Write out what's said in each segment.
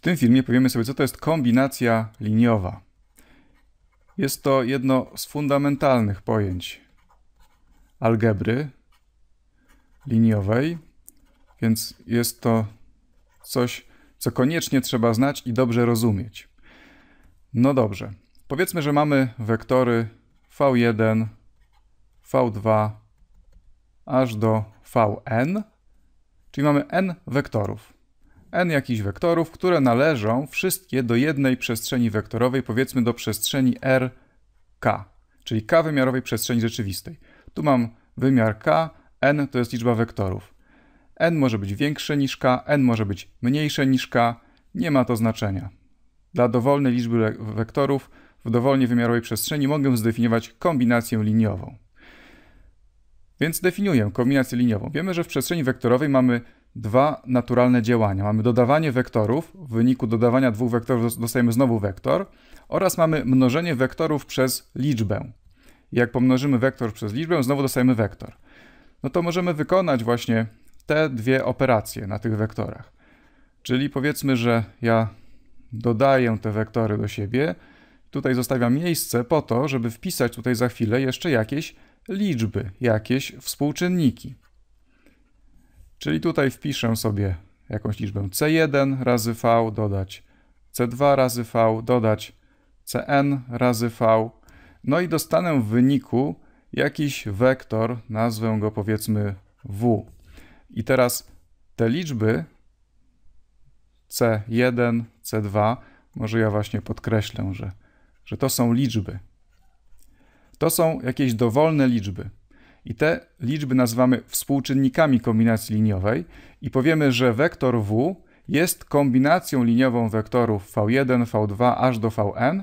W tym filmie powiemy sobie, co to jest kombinacja liniowa. Jest to jedno z fundamentalnych pojęć algebry liniowej, więc jest to coś, co koniecznie trzeba znać i dobrze rozumieć. No dobrze, powiedzmy, że mamy wektory v1, v2, aż do vn, czyli mamy n wektorów n jakichś wektorów, które należą wszystkie do jednej przestrzeni wektorowej, powiedzmy do przestrzeni RK, czyli k-wymiarowej przestrzeni rzeczywistej. Tu mam wymiar k, n to jest liczba wektorów. n może być większe niż k, n może być mniejsze niż k, nie ma to znaczenia. Dla dowolnej liczby wektorów w dowolnie wymiarowej przestrzeni mogę zdefiniować kombinację liniową. Więc definiuję kombinację liniową. Wiemy, że w przestrzeni wektorowej mamy dwa naturalne działania. Mamy dodawanie wektorów, w wyniku dodawania dwóch wektorów dostajemy znowu wektor, oraz mamy mnożenie wektorów przez liczbę. Jak pomnożymy wektor przez liczbę, znowu dostajemy wektor. No to możemy wykonać właśnie te dwie operacje na tych wektorach. Czyli powiedzmy, że ja dodaję te wektory do siebie, tutaj zostawiam miejsce po to, żeby wpisać tutaj za chwilę jeszcze jakieś liczby, jakieś współczynniki. Czyli tutaj wpiszę sobie jakąś liczbę C1 razy V, dodać C2 razy V, dodać Cn razy V. No i dostanę w wyniku jakiś wektor, nazwę go powiedzmy W. I teraz te liczby C1, C2, może ja właśnie podkreślę, że, że to są liczby. To są jakieś dowolne liczby. I te liczby nazywamy współczynnikami kombinacji liniowej i powiemy, że wektor w jest kombinacją liniową wektorów v1, v2 aż do vn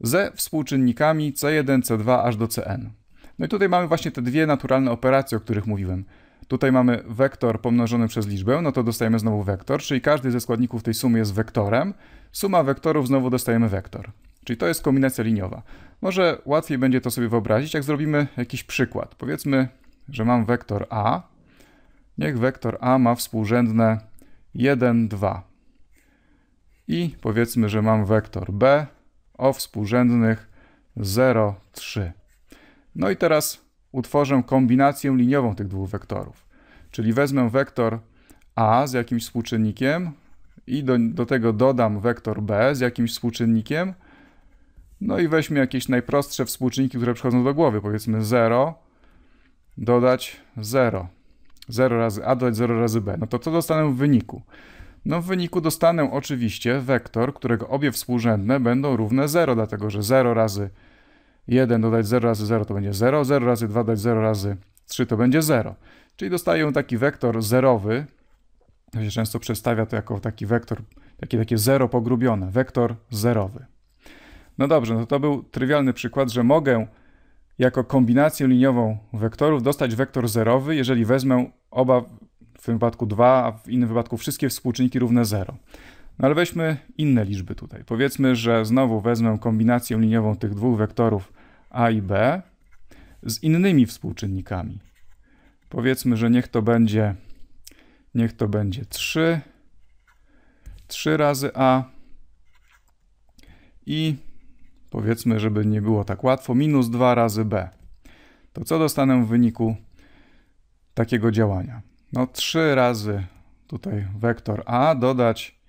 ze współczynnikami c1, c2 aż do cn. No i tutaj mamy właśnie te dwie naturalne operacje, o których mówiłem. Tutaj mamy wektor pomnożony przez liczbę, no to dostajemy znowu wektor, czyli każdy ze składników tej sumy jest wektorem. Suma wektorów znowu dostajemy wektor. Czyli to jest kombinacja liniowa. Może łatwiej będzie to sobie wyobrazić, jak zrobimy jakiś przykład. Powiedzmy, że mam wektor A. Niech wektor A ma współrzędne 1, 2. I powiedzmy, że mam wektor B o współrzędnych 0, 3. No i teraz utworzę kombinację liniową tych dwóch wektorów. Czyli wezmę wektor A z jakimś współczynnikiem i do, do tego dodam wektor B z jakimś współczynnikiem – no i weźmy jakieś najprostsze współczynniki, które przychodzą do głowy. Powiedzmy 0, dodać 0. 0 razy A dodać 0 razy B. No to co dostanę w wyniku? No w wyniku dostanę oczywiście wektor, którego obie współrzędne będą równe 0, dlatego że 0 razy 1 dodać 0 razy 0 to będzie 0, 0 razy 2 dodać 0 razy 3 to będzie 0. Czyli dostaję taki wektor zerowy, to się często przedstawia to jako taki wektor, takie, takie 0 pogrubione, wektor zerowy. No dobrze, no to był trywialny przykład, że mogę jako kombinację liniową wektorów dostać wektor zerowy, jeżeli wezmę oba, w tym wypadku dwa, a w innym wypadku wszystkie współczynniki równe 0. No ale weźmy inne liczby tutaj. Powiedzmy, że znowu wezmę kombinację liniową tych dwóch wektorów a i b z innymi współczynnikami. Powiedzmy, że niech to będzie niech to będzie 3 3 razy a i powiedzmy, żeby nie było tak łatwo, minus 2 razy b. To co dostanę w wyniku takiego działania? No 3 razy tutaj wektor a dodać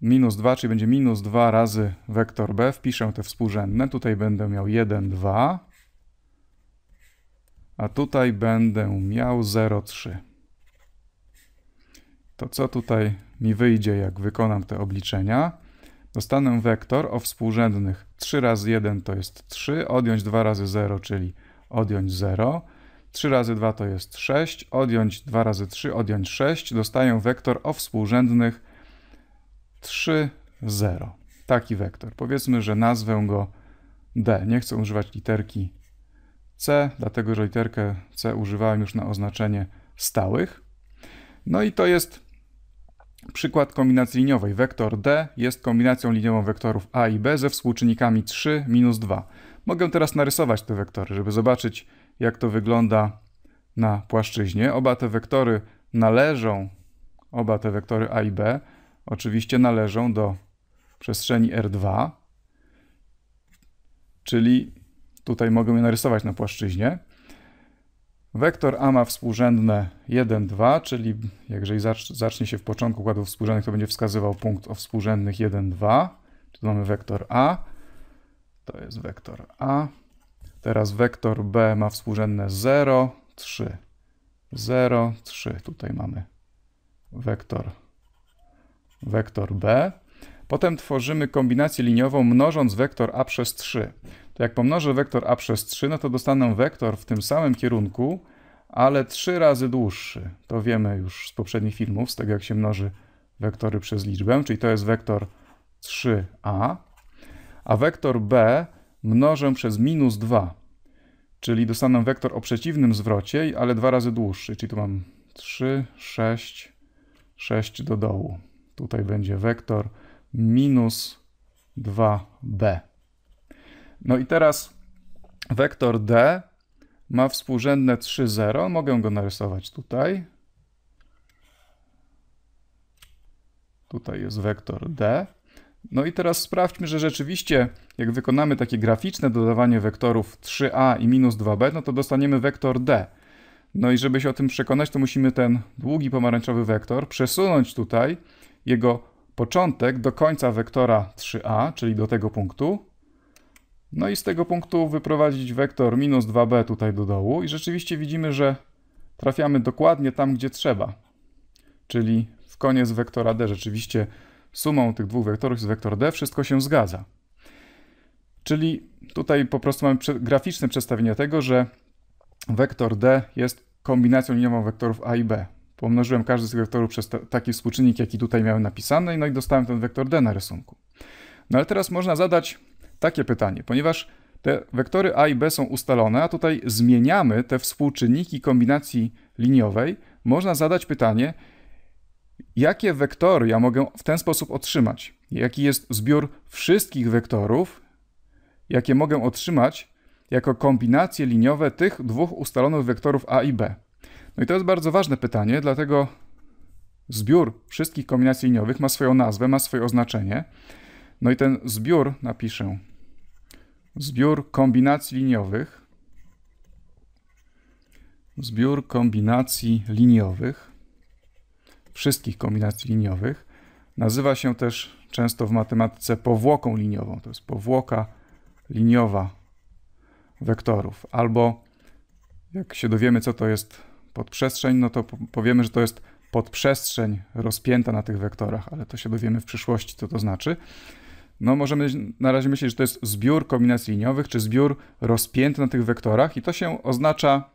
minus 2, czyli będzie minus 2 razy wektor b. Wpiszę te współrzędne, tutaj będę miał 1, 2, a tutaj będę miał 0, 3. To co tutaj mi wyjdzie, jak wykonam te obliczenia? dostanę wektor o współrzędnych 3 razy 1 to jest 3, odjąć 2 razy 0, czyli odjąć 0, 3 razy 2 to jest 6, odjąć 2 razy 3, odjąć 6, dostaję wektor o współrzędnych 3, 0. Taki wektor. Powiedzmy, że nazwę go D. Nie chcę używać literki C, dlatego że literkę C używałem już na oznaczenie stałych. No i to jest Przykład kombinacji liniowej. Wektor D jest kombinacją liniową wektorów A i B ze współczynnikami 3 minus 2. Mogę teraz narysować te wektory, żeby zobaczyć, jak to wygląda na płaszczyźnie. Oba te wektory należą, oba te wektory A i B oczywiście należą do przestrzeni R2, czyli tutaj mogę je narysować na płaszczyźnie. Wektor A ma współrzędne 1, 2, czyli jeżeli zacznie się w początku układów współrzędnych, to będzie wskazywał punkt o współrzędnych 1, 2. Tu mamy wektor A, to jest wektor A. Teraz wektor B ma współrzędne 0, 3, 0, 3. Tutaj mamy wektor, wektor B. Potem tworzymy kombinację liniową mnożąc wektor A przez 3 to jak pomnożę wektor a przez 3, no to dostanę wektor w tym samym kierunku, ale 3 razy dłuższy. To wiemy już z poprzednich filmów, z tego jak się mnoży wektory przez liczbę, czyli to jest wektor 3a, a wektor b mnożę przez minus 2, czyli dostanę wektor o przeciwnym zwrocie, ale 2 razy dłuższy, czyli tu mam 3, 6, 6 do dołu. Tutaj będzie wektor minus 2b. No i teraz wektor D ma współrzędne 3, 0. Mogę go narysować tutaj. Tutaj jest wektor D. No i teraz sprawdźmy, że rzeczywiście jak wykonamy takie graficzne dodawanie wektorów 3a i minus 2b, no to dostaniemy wektor d. No i żeby się o tym przekonać, to musimy ten długi pomarańczowy wektor przesunąć tutaj jego początek do końca wektora 3a, czyli do tego punktu. No i z tego punktu wyprowadzić wektor minus 2b tutaj do dołu i rzeczywiście widzimy, że trafiamy dokładnie tam, gdzie trzeba. Czyli w koniec wektora d rzeczywiście sumą tych dwóch wektorów jest wektor d, wszystko się zgadza. Czyli tutaj po prostu mamy graficzne przedstawienie tego, że wektor d jest kombinacją liniową wektorów a i b. Pomnożyłem każdy z tych wektorów przez taki współczynnik, jaki tutaj miałem napisany, no i dostałem ten wektor d na rysunku. No ale teraz można zadać takie pytanie, ponieważ te wektory A i B są ustalone, a tutaj zmieniamy te współczynniki kombinacji liniowej, można zadać pytanie, jakie wektory ja mogę w ten sposób otrzymać? Jaki jest zbiór wszystkich wektorów, jakie mogę otrzymać jako kombinacje liniowe tych dwóch ustalonych wektorów A i B? No i to jest bardzo ważne pytanie, dlatego zbiór wszystkich kombinacji liniowych ma swoją nazwę, ma swoje oznaczenie. No i ten zbiór napiszę zbiór kombinacji liniowych, zbiór kombinacji liniowych, wszystkich kombinacji liniowych, nazywa się też często w matematyce powłoką liniową. To jest powłoka liniowa wektorów. Albo jak się dowiemy, co to jest podprzestrzeń, no to powiemy, że to jest podprzestrzeń rozpięta na tych wektorach, ale to się dowiemy w przyszłości, co to znaczy no możemy na razie myśleć, że to jest zbiór kombinacji liniowych, czy zbiór rozpięty na tych wektorach i to się oznacza,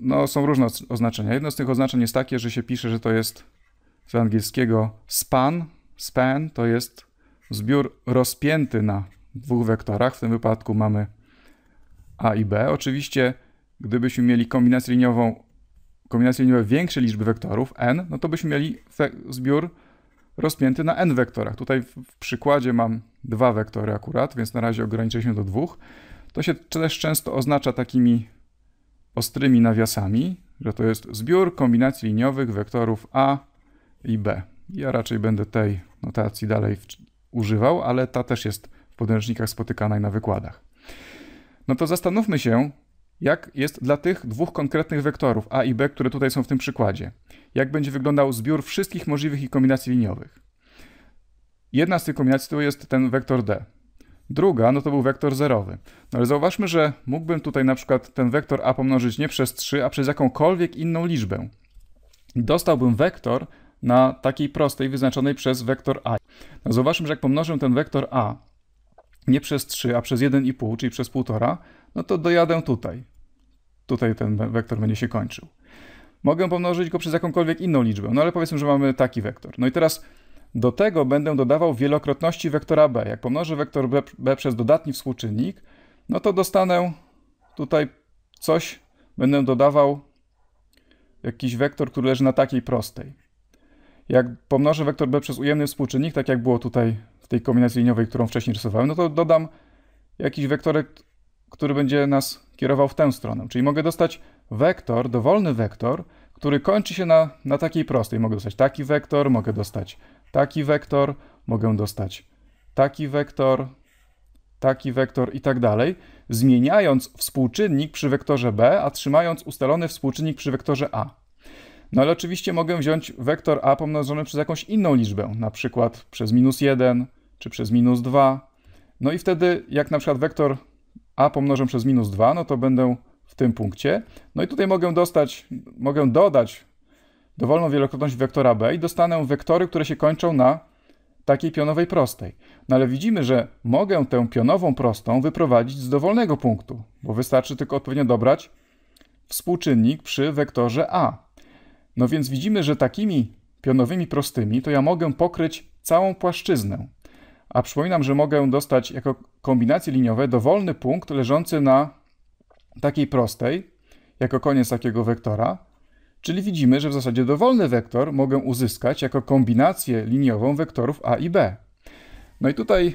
no są różne oznaczenia. Jedno z tych oznaczeń jest takie, że się pisze, że to jest z angielskiego span, span to jest zbiór rozpięty na dwóch wektorach, w tym wypadku mamy a i b. Oczywiście, gdybyśmy mieli kombinację liniową, kombinację liniową większej liczby wektorów, n, no to byśmy mieli zbiór rozpięty na n wektorach. Tutaj w przykładzie mam dwa wektory akurat, więc na razie ograniczę się do dwóch. To się też często oznacza takimi ostrymi nawiasami, że to jest zbiór kombinacji liniowych wektorów a i b. Ja raczej będę tej notacji dalej używał, ale ta też jest w podręcznikach spotykana i na wykładach. No to zastanówmy się, jak jest dla tych dwóch konkretnych wektorów A i B, które tutaj są w tym przykładzie. Jak będzie wyglądał zbiór wszystkich możliwych ich kombinacji liniowych. Jedna z tych kombinacji to jest ten wektor D. Druga, no to był wektor zerowy. No ale zauważmy, że mógłbym tutaj na przykład ten wektor A pomnożyć nie przez 3, a przez jakąkolwiek inną liczbę. Dostałbym wektor na takiej prostej wyznaczonej przez wektor A. No zauważmy, że jak pomnożę ten wektor A nie przez 3, a przez 1,5, czyli przez 1,5, no to dojadę tutaj. Tutaj ten wektor będzie się kończył. Mogę pomnożyć go przez jakąkolwiek inną liczbę, no ale powiedzmy, że mamy taki wektor. No i teraz do tego będę dodawał wielokrotności wektora b. Jak pomnożę wektor b, b przez dodatni współczynnik, no to dostanę tutaj coś, będę dodawał jakiś wektor, który leży na takiej prostej. Jak pomnożę wektor b przez ujemny współczynnik, tak jak było tutaj w tej kombinacji liniowej, którą wcześniej rysowałem, no to dodam jakiś wektorek który będzie nas kierował w tę stronę. Czyli mogę dostać wektor, dowolny wektor, który kończy się na, na takiej prostej. Mogę dostać taki wektor, mogę dostać taki wektor, mogę dostać taki wektor, taki wektor i tak dalej, zmieniając współczynnik przy wektorze b, a trzymając ustalony współczynnik przy wektorze a. No ale oczywiście mogę wziąć wektor a pomnożony przez jakąś inną liczbę, na przykład przez minus 1 czy przez minus 2. No i wtedy jak na przykład wektor a pomnożę przez minus 2, no to będę w tym punkcie. No i tutaj mogę dostać, mogę dodać dowolną wielokrotność wektora b i dostanę wektory, które się kończą na takiej pionowej prostej. No ale widzimy, że mogę tę pionową prostą wyprowadzić z dowolnego punktu, bo wystarczy tylko odpowiednio dobrać współczynnik przy wektorze a. No więc widzimy, że takimi pionowymi prostymi to ja mogę pokryć całą płaszczyznę. A przypominam, że mogę dostać jako kombinacje liniowe dowolny punkt leżący na takiej prostej, jako koniec takiego wektora. Czyli widzimy, że w zasadzie dowolny wektor mogę uzyskać jako kombinację liniową wektorów a i b. No i tutaj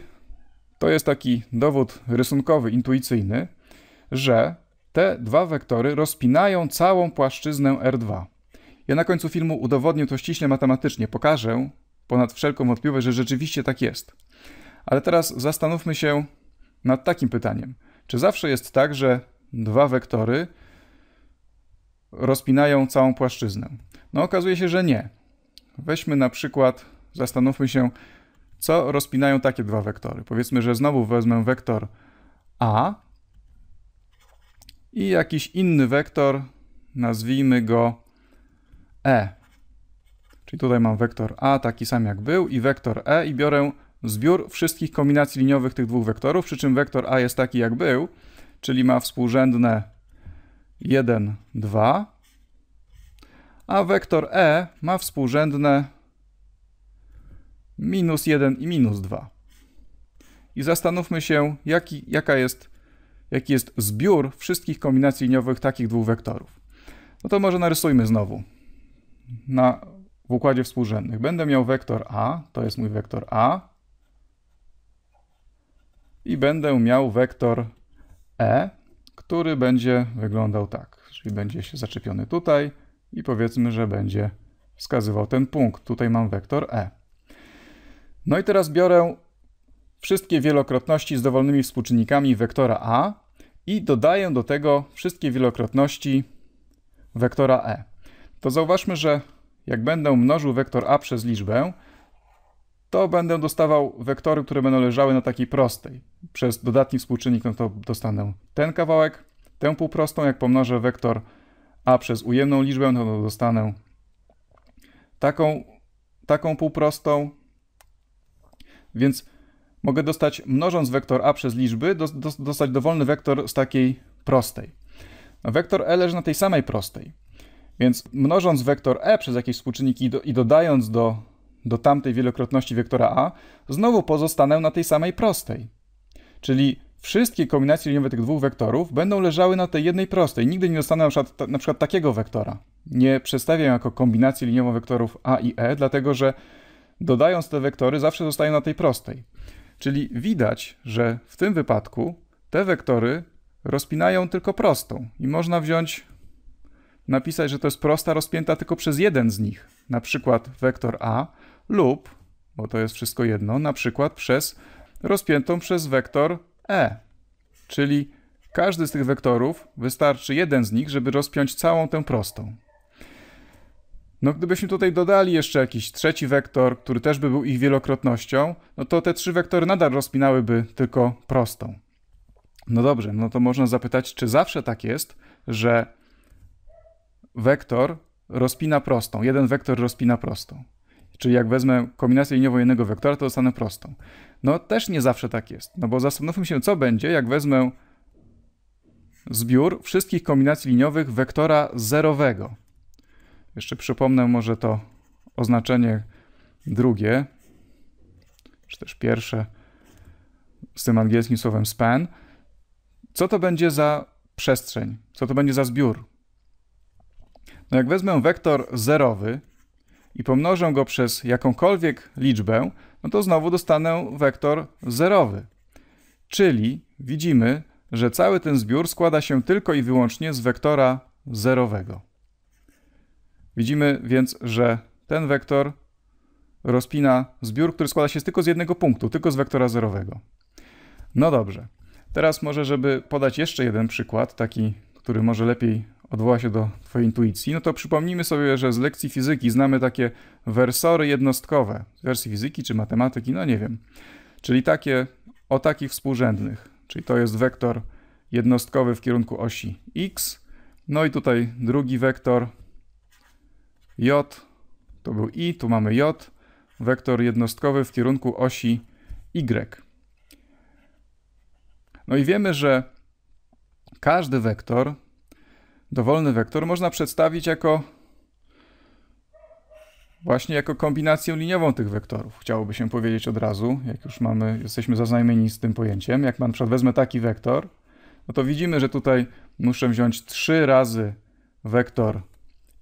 to jest taki dowód rysunkowy, intuicyjny, że te dwa wektory rozpinają całą płaszczyznę R2. Ja na końcu filmu udowodnię to ściśle matematycznie. Pokażę, ponad wszelką wątpliwość, że rzeczywiście tak jest. Ale teraz zastanówmy się nad takim pytaniem. Czy zawsze jest tak, że dwa wektory rozpinają całą płaszczyznę? No okazuje się, że nie. Weźmy na przykład, zastanówmy się, co rozpinają takie dwa wektory. Powiedzmy, że znowu wezmę wektor A i jakiś inny wektor, nazwijmy go E. Czyli tutaj mam wektor A taki sam jak był i wektor E i biorę zbiór wszystkich kombinacji liniowych tych dwóch wektorów, przy czym wektor A jest taki jak był, czyli ma współrzędne 1, 2, a wektor E ma współrzędne minus 1 i minus 2. I zastanówmy się, jaki, jaka jest, jaki jest zbiór wszystkich kombinacji liniowych takich dwóch wektorów. No to może narysujmy znowu. Na w układzie współrzędnych. Będę miał wektor A, to jest mój wektor A i będę miał wektor E, który będzie wyglądał tak, czyli będzie się zaczepiony tutaj i powiedzmy, że będzie wskazywał ten punkt. Tutaj mam wektor E. No i teraz biorę wszystkie wielokrotności z dowolnymi współczynnikami wektora A i dodaję do tego wszystkie wielokrotności wektora E. To zauważmy, że jak będę mnożył wektor a przez liczbę, to będę dostawał wektory, które będą leżały na takiej prostej. Przez dodatni współczynnik no to dostanę ten kawałek, tę półprostą. Jak pomnożę wektor a przez ujemną liczbę, no to dostanę taką, taką półprostą. Więc mogę dostać, mnożąc wektor a przez liczby, do, do, dostać dowolny wektor z takiej prostej. No, wektor e leży na tej samej prostej. Więc mnożąc wektor e przez jakieś współczynniki i, dodając do, do tamtej wielokrotności wektora a, znowu pozostanę na tej samej prostej. Czyli wszystkie kombinacje liniowe tych dwóch wektorów będą leżały na tej jednej prostej. Nigdy nie dostanę na przykład, na przykład takiego wektora. Nie przedstawię jako kombinację liniową wektorów a i e, dlatego że dodając te wektory zawsze zostają na tej prostej. Czyli widać, że w tym wypadku te wektory rozpinają tylko prostą i można wziąć napisać, że to jest prosta rozpięta tylko przez jeden z nich, na przykład wektor A lub, bo to jest wszystko jedno, na przykład przez rozpiętą przez wektor E. Czyli każdy z tych wektorów, wystarczy jeden z nich, żeby rozpiąć całą tę prostą. No gdybyśmy tutaj dodali jeszcze jakiś trzeci wektor, który też by był ich wielokrotnością, no to te trzy wektory nadal rozpinałyby tylko prostą. No dobrze, no to można zapytać, czy zawsze tak jest, że wektor rozpina prostą. Jeden wektor rozpina prostą. Czyli jak wezmę kombinację liniową jednego wektora, to dostanę prostą. No też nie zawsze tak jest, no bo zastanówmy się, co będzie, jak wezmę zbiór wszystkich kombinacji liniowych wektora zerowego. Jeszcze przypomnę może to oznaczenie drugie, czy też pierwsze, z tym angielskim słowem span. Co to będzie za przestrzeń? Co to będzie za zbiór? No jak wezmę wektor zerowy i pomnożę go przez jakąkolwiek liczbę, no to znowu dostanę wektor zerowy. Czyli widzimy, że cały ten zbiór składa się tylko i wyłącznie z wektora zerowego. Widzimy więc, że ten wektor rozpina zbiór, który składa się tylko z jednego punktu, tylko z wektora zerowego. No dobrze. Teraz może, żeby podać jeszcze jeden przykład, taki, który może lepiej odwoła się do Twojej intuicji, no to przypomnijmy sobie, że z lekcji fizyki znamy takie wersory jednostkowe, z wersji fizyki czy matematyki, no nie wiem, czyli takie o takich współrzędnych, czyli to jest wektor jednostkowy w kierunku osi x, no i tutaj drugi wektor j, to był i, tu mamy j, wektor jednostkowy w kierunku osi y. No i wiemy, że każdy wektor dowolny wektor można przedstawić jako właśnie jako kombinację liniową tych wektorów. Chciałoby się powiedzieć od razu, jak już mamy, jesteśmy zaznajomieni z tym pojęciem, jak pan przykład wezmę taki wektor, no to widzimy, że tutaj muszę wziąć 3 razy wektor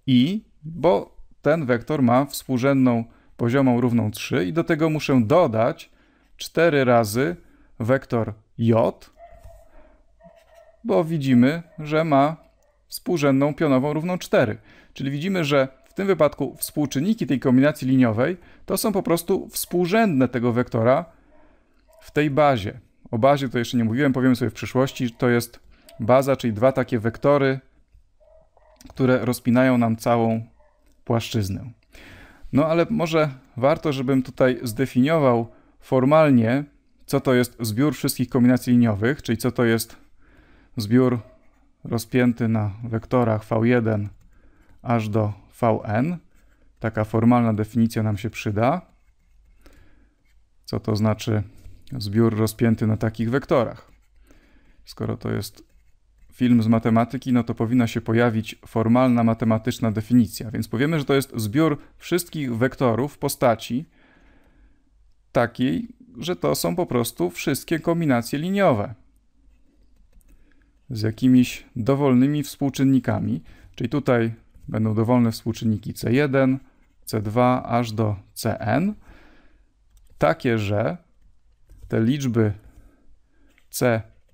i, bo ten wektor ma współrzędną poziomą równą 3 i do tego muszę dodać 4 razy wektor j, bo widzimy, że ma współrzędną pionową równą 4. Czyli widzimy, że w tym wypadku współczynniki tej kombinacji liniowej to są po prostu współrzędne tego wektora w tej bazie. O bazie to jeszcze nie mówiłem, powiemy sobie w przyszłości. To jest baza, czyli dwa takie wektory, które rozpinają nam całą płaszczyznę. No ale może warto, żebym tutaj zdefiniował formalnie, co to jest zbiór wszystkich kombinacji liniowych, czyli co to jest zbiór rozpięty na wektorach v1 aż do vn. Taka formalna definicja nam się przyda. Co to znaczy zbiór rozpięty na takich wektorach? Skoro to jest film z matematyki, no to powinna się pojawić formalna matematyczna definicja. Więc powiemy, że to jest zbiór wszystkich wektorów postaci takiej, że to są po prostu wszystkie kombinacje liniowe z jakimiś dowolnymi współczynnikami, czyli tutaj będą dowolne współczynniki C1, C2 aż do Cn, takie, że te liczby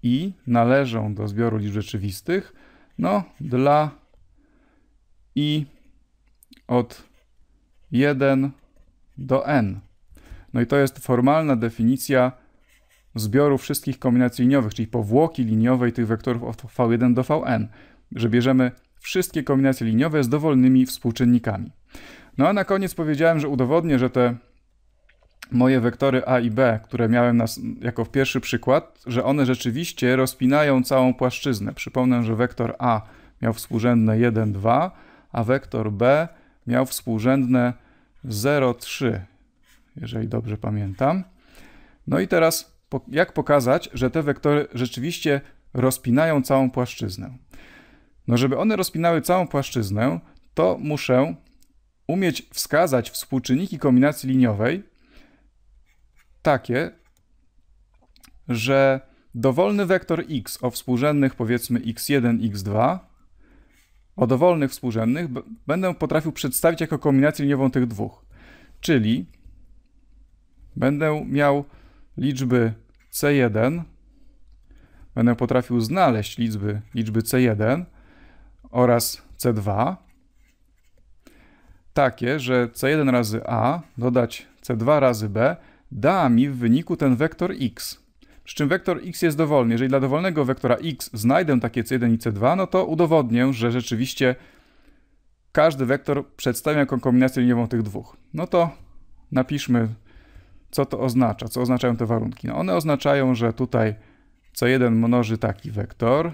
ci należą do zbioru liczb rzeczywistych, no dla i od 1 do n. No i to jest formalna definicja zbioru wszystkich kombinacji liniowych, czyli powłoki liniowej tych wektorów od V1 do Vn, że bierzemy wszystkie kombinacje liniowe z dowolnymi współczynnikami. No a na koniec powiedziałem, że udowodnię, że te moje wektory A i B, które miałem na, jako pierwszy przykład, że one rzeczywiście rozpinają całą płaszczyznę. Przypomnę, że wektor A miał współrzędne 1, 2, a wektor B miał współrzędne 0, 3, jeżeli dobrze pamiętam. No i teraz jak pokazać, że te wektory rzeczywiście rozpinają całą płaszczyznę? No, żeby one rozpinały całą płaszczyznę, to muszę umieć wskazać współczynniki kombinacji liniowej takie, że dowolny wektor x o współrzędnych powiedzmy x1, x2 o dowolnych współrzędnych będę potrafił przedstawić jako kombinację liniową tych dwóch. Czyli będę miał liczby C1 będę potrafił znaleźć liczby, liczby C1 oraz C2 takie, że C1 razy A dodać C2 razy B da mi w wyniku ten wektor X. Przy czym wektor X jest dowolny. Jeżeli dla dowolnego wektora X znajdę takie C1 i C2, no to udowodnię, że rzeczywiście każdy wektor przedstawia jako kombinację liniową tych dwóch. No to napiszmy co to oznacza, co oznaczają te warunki. No one oznaczają, że tutaj C1 mnoży taki wektor,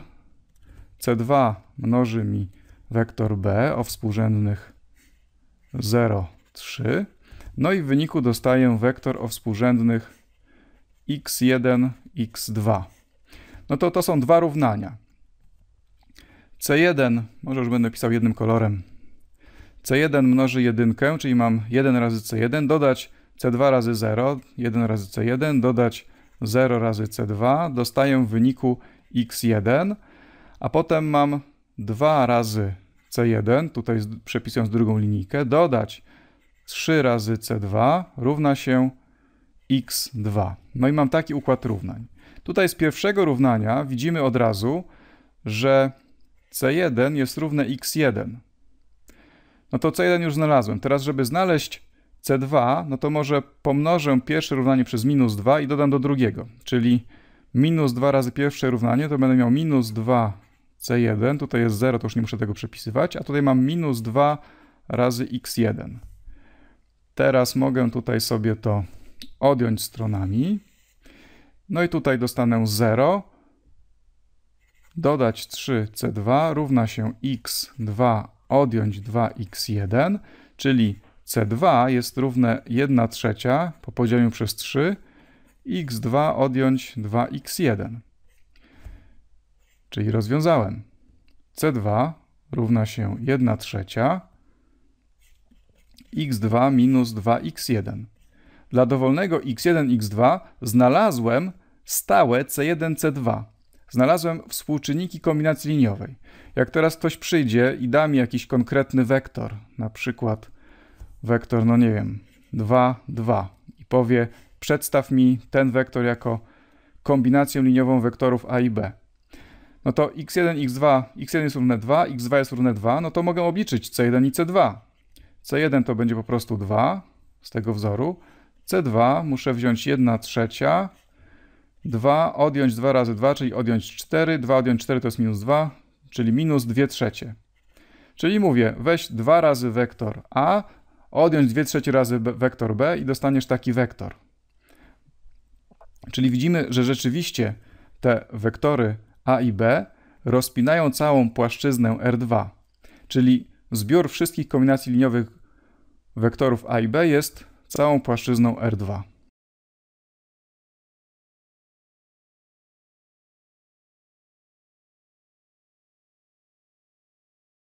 C2 mnoży mi wektor B o współrzędnych 0, 3, no i w wyniku dostaję wektor o współrzędnych x1, x2. No to to są dwa równania. C1, może już będę pisał jednym kolorem, C1 mnoży jedynkę, czyli mam 1 razy C1, dodać C2 razy 0, 1 razy C1, dodać 0 razy C2, dostaję w wyniku X1, a potem mam 2 razy C1, tutaj przepisując drugą linijkę, dodać 3 razy C2 równa się X2. No i mam taki układ równań. Tutaj z pierwszego równania widzimy od razu, że C1 jest równe X1. No to C1 już znalazłem. Teraz, żeby znaleźć C2, no to może pomnożę pierwsze równanie przez minus 2 i dodam do drugiego, czyli minus 2 razy pierwsze równanie, to będę miał minus 2 C1, tutaj jest 0, to już nie muszę tego przepisywać, a tutaj mam minus 2 razy x1. Teraz mogę tutaj sobie to odjąć stronami. No i tutaj dostanę 0, dodać 3c2 równa się x2 odjąć 2x1, czyli C2 jest równe 1 trzecia po podzieleniu przez 3 x2 odjąć 2x1. Czyli rozwiązałem. C2 równa się 1 trzecia x2 minus 2x1. Dla dowolnego x1, x2 znalazłem stałe C1, C2. Znalazłem współczynniki kombinacji liniowej. Jak teraz ktoś przyjdzie i da mi jakiś konkretny wektor, na przykład wektor, no nie wiem, 2, 2 i powie przedstaw mi ten wektor jako kombinację liniową wektorów a i b. No to x1, x2, x1 jest równe 2, x2 jest równe 2, no to mogę obliczyć c1 i c2. c1 to będzie po prostu 2 z tego wzoru, c2 muszę wziąć 1 trzecia, 2 odjąć 2 razy 2, czyli odjąć 4, 2 odjąć 4 to jest minus 2, czyli minus 2 trzecie. Czyli mówię, weź 2 razy wektor a, odjąć 2 trzecie razy wektor b i dostaniesz taki wektor. Czyli widzimy, że rzeczywiście te wektory a i b rozpinają całą płaszczyznę R2, czyli zbiór wszystkich kombinacji liniowych wektorów a i b jest całą płaszczyzną R2.